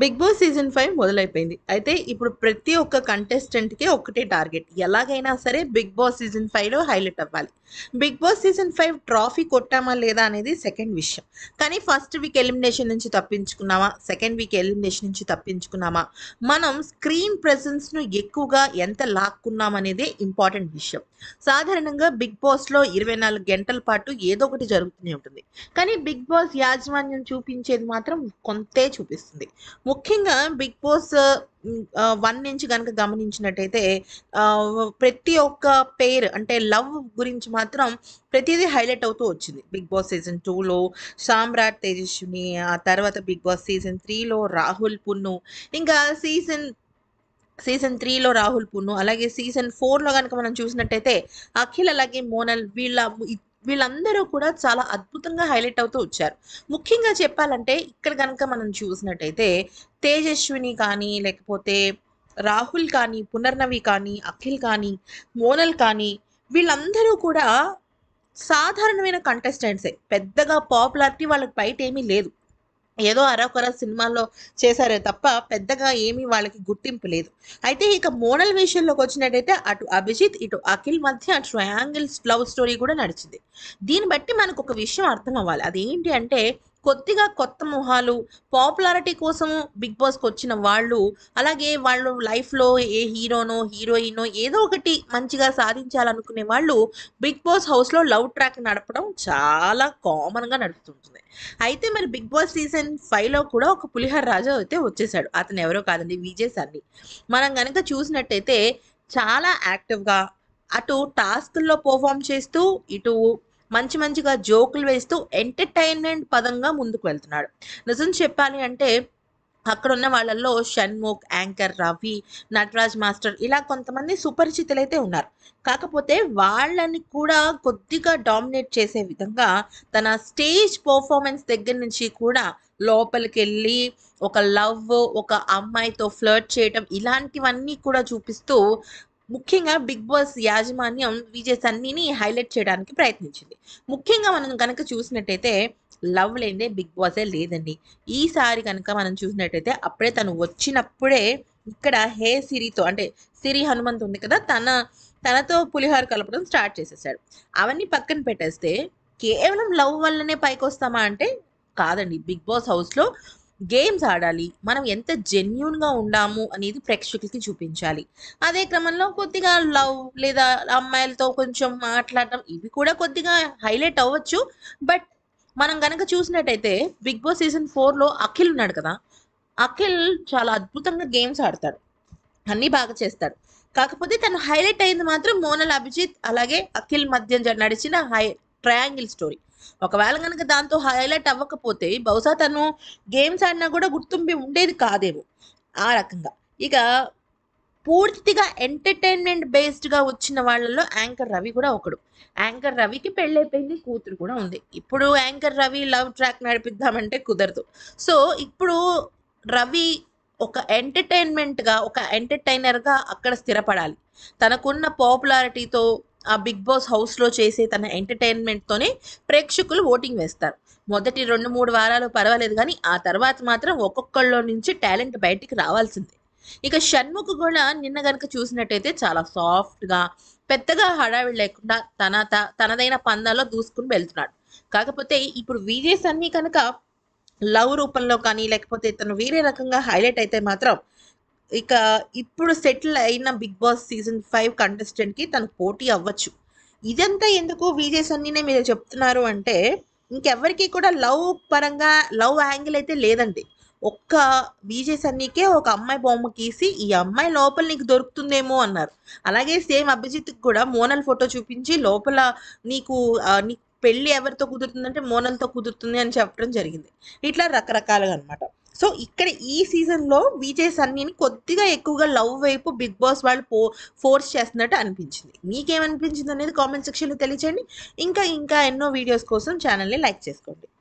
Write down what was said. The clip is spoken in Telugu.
బిగ్ బాస్ సీజన్ ఫైవ్ మొదలైపోయింది అయితే ఇప్పుడు ప్రతి ఒక్క కంటెస్టెంట్కి ఒకటే టార్గెట్ ఎలాగైనా సరే బిగ్ బాస్ సీజన్ ఫైవ్లో హైలైట్ అవ్వాలి Bigg Boss season five trophy కొట్టామా లేదా అనేది సెకండ్ విషయం కానీ ఫస్ట్ వీక్ ఎలిమినేషన్ నుంచి తప్పించుకున్నామా సెకండ్ వీక్ ఎలిమినేషన్ నుంచి తప్పించుకున్నామా మనం స్క్రీన్ ప్రెసెన్స్ను ఎక్కువగా ఎంత లాక్కున్నాం అనేది ఇంపార్టెంట్ విషయం సాధారణంగా బిగ్ బాస్లో ఇరవై నాలుగు గంటల పాటు ఏదో ఒకటి జరుగుతూనే ఉంటుంది కానీ బిగ్ బాస్ యాజమాన్యం చూపించేది మాత్రం కొంతే చూపిస్తుంది ముఖ్యంగా బిగ్ బాస్ వన్ నుంచి కనుక గమనించినట్టయితే ప్రతి ఒక్క పేర్ అంటే లవ్ గురించి మాత్రం ప్రతిదీ హైలైట్ అవుతూ వచ్చింది బిగ్ బాస్ సీజన్ టూలో సామ్రాట్ తేజస్విని ఆ తర్వాత బిగ్ బాస్ సీజన్ త్రీలో రాహుల్ పున్ను ఇంకా సీజన్ సీజన్ త్రీలో రాహుల్ పున్ను అలాగే సీజన్ ఫోర్లో కనుక మనం చూసినట్టయితే అఖిల్ అలాగే మోనల్ వీళ్ళ వీళ్ళందరూ కూడా చాలా అద్భుతంగా హైలైట్ అవుతూ వచ్చారు ముఖ్యంగా చెప్పాలంటే ఇక్కడ కనుక మనం చూసినట్టయితే తేజస్విని కానీ లేకపోతే రాహుల్ కానీ పునర్నవి కానీ అఖిల్ కానీ మోనల్ కానీ వీళ్ళందరూ కూడా సాధారణమైన కంటెస్టెంట్సే పెద్దగా పాపులారిటీ వాళ్ళకి బయట ఏమీ లేదు ఏదో అరకొర సినిమాల్లో చేశారే తప్ప పెద్దగా ఏమీ వాళ్ళకి గుర్తింపు లేదు అయితే ఇక మోడల్ విషయంలోకి వచ్చినట్టయితే అటు అభిజిత్ ఇటు అఖిల్ మధ్య ట్రయాంగిల్స్ లవ్ స్టోరీ కూడా నడిచింది దీన్ని బట్టి మనకు ఒక విషయం అర్థం అవ్వాలి అది ఏంటి అంటే కొద్దిగా కొత్త మొహాలు పాపులారిటీ కోసము బిగ్ బాస్కి వచ్చిన వాళ్ళు అలాగే వాళ్ళు లైఫ్లో ఏ హీరోనో హీరోయినో ఏదో ఒకటి మంచిగా సాధించాలనుకునే వాళ్ళు బిగ్ బాస్ హౌస్లో లవ్ ట్రాక్ నడపడం చాలా కామన్గా నడుపుతుంటుంది అయితే మరి బిగ్ బాస్ సీజన్ ఫైవ్లో కూడా ఒక పులిహర్ రాజా అయితే వచ్చేసాడు అతను ఎవరో కాదండి విజయ్ సార్ని మనం కనుక చూసినట్టయితే చాలా యాక్టివ్గా అటు టాస్క్ల్లో పర్ఫామ్ చేస్తూ ఇటు మంచి మంచిగా జోకులు వేస్తూ ఎంటర్టైన్మెంట్ పదంగా ముందుకు వెళ్తున్నాడు నిజం చెప్పాలి అంటే అక్కడ ఉన్న వాళ్ళల్లో షణ్ముఖ్ యాంకర్ రవి నటరాజ్ మాస్టర్ ఇలా కొంతమంది సుపరిచితులైతే ఉన్నారు కాకపోతే వాళ్ళని కూడా కొద్దిగా డామినేట్ చేసే విధంగా తన స్టేజ్ పర్ఫార్మెన్స్ దగ్గర నుంచి కూడా లోపలికి వెళ్ళి ఒక లవ్ ఒక అమ్మాయితో ఫ్లర్ట్ చేయటం ఇలాంటివన్నీ కూడా చూపిస్తూ ముఖ్యంగా బిగ్ బాస్ యాజమాన్యం విజయ్ సన్నీని హైలైట్ చేయడానికి ప్రయత్నించింది ముఖ్యంగా మనం కనుక చూసినట్టయితే లవ్ లేదే బిగ్ బాసే లేదండి ఈసారి కనుక మనం చూసినట్టయితే అప్పుడే తను వచ్చినప్పుడే ఇక్కడ హే సిరితో అంటే సిరి హనుమంత్ ఉంది కదా తన తనతో పులిహోర కలపడం స్టార్ట్ చేసేసాడు అవన్నీ పక్కన పెట్టేస్తే కేవలం లవ్ వల్లనే పైకి వస్తామా అంటే కాదండి బిగ్ బాస్ హౌస్లో గేమ్స్ ఆడాలి మనం ఎంత జెన్యున్గా ఉండాము అనేది ప్రేక్షకులకి చూపించాలి అదే క్రమంలో కొద్దిగా లవ్ లేదా అమ్మాయిలతో కొంచెం మాట్లాడటం ఇవి కూడా కొద్దిగా హైలైట్ అవ్వచ్చు బట్ మనం గనక చూసినట్టయితే బిగ్ బాస్ సీజన్ ఫోర్లో అఖిల్ ఉన్నాడు కదా అఖిల్ చాలా అద్భుతంగా గేమ్స్ ఆడతాడు అన్నీ బాగా చేస్తాడు కాకపోతే తను హైలైట్ అయింది మాత్రం మోనల్ అభిజిత్ అలాగే అఖిల్ మధ్య నడిచిన హై ట్రయాంగిల్ స్టోరీ ఒకవేళ కనుక దాంతో హైలైట్ అవ్వకపోతే బహుశా తను గేమ్స్ ఆడినా కూడా గుర్తుంపి ఉండేది కాదేమో ఆ రకంగా ఇక పూర్తిగా ఎంటర్టైన్మెంట్ బేస్డ్గా వచ్చిన వాళ్ళలో యాంకర్ రవి కూడా ఒకడు యాంకర్ రవికి పెళ్ళైపోయింది కూతురు కూడా ఉంది ఇప్పుడు యాంకర్ రవి లవ్ ట్రాక్ నడిపిద్దామంటే కుదరదు సో ఇప్పుడు రవి ఒక ఎంటర్టైన్మెంట్గా ఒక ఎంటర్టైనర్గా అక్కడ స్థిరపడాలి తనకున్న పాపులారిటీతో ఆ బిగ్ బాస్ హౌస్లో చేసే తన ఎంటర్టైన్మెంట్తోనే ప్రేక్షకులు ఓటింగ్ వేస్తారు మొదటి రెండు మూడు వారాలు పర్వాలేదు కానీ ఆ తర్వాత మాత్రం ఒక్కొక్కళ్ళ నుంచి టాలెంట్ బయటికి రావాల్సిందే ఇక షణ్ముఖ్ కూడా నిన్న కనుక చూసినట్టయితే చాలా సాఫ్ట్గా పెద్దగా హడావిడి లేకుండా తన తనదైన పందాల్లో దూసుకుని వెళ్తున్నాడు కాకపోతే ఇప్పుడు విజయ్ సన్నీ కనుక లవ్ రూపంలో కానీ లేకపోతే తను వేరే రకంగా హైలైట్ అయితే మాత్రం ఇక ఇప్పుడు సెటిల్ అయిన బిగ్ బాస్ సీజన్ ఫైవ్ కంటెస్టెంట్కి తను పోటీ అవ్వచ్చు ఇదంతా ఎందుకు విజయ్ సన్నీనే మీరు చెప్తున్నారు అంటే ఇంకెవరికి కూడా లవ్ పరంగా లవ్ యాంగిల్ అయితే లేదండి ఒక్క విజయ్ సన్నీకే ఒక అమ్మాయి బొమ్మ గీసి ఈ అమ్మాయి లోపల నీకు దొరుకుతుందేమో అన్నారు అలాగే సేమ్ అభిజిత్కి కూడా మోనల్ ఫోటో చూపించి లోపల నీకు నీకు పెళ్ళి ఎవరితో కుదురుతుందంటే మోనల్తో కుదురుతుంది అని చెప్పడం జరిగింది ఇట్లా రకరకాలుగా అనమాట సో ఇక్కడ ఈ సీజన్లో విజయ్ సన్నీని కొద్దిగా ఎక్కువగా లవ్ వైపు బిగ్ బాస్ వాళ్ళు పో ఫోర్స్ చేస్తున్నట్టు అనిపించింది మీకేమనిపించింది అనేది కామెంట్ సెక్షన్లో తెలియచేయండి ఇంకా ఇంకా ఎన్నో వీడియోస్ కోసం ఛానల్ని లైక్ చేసుకోండి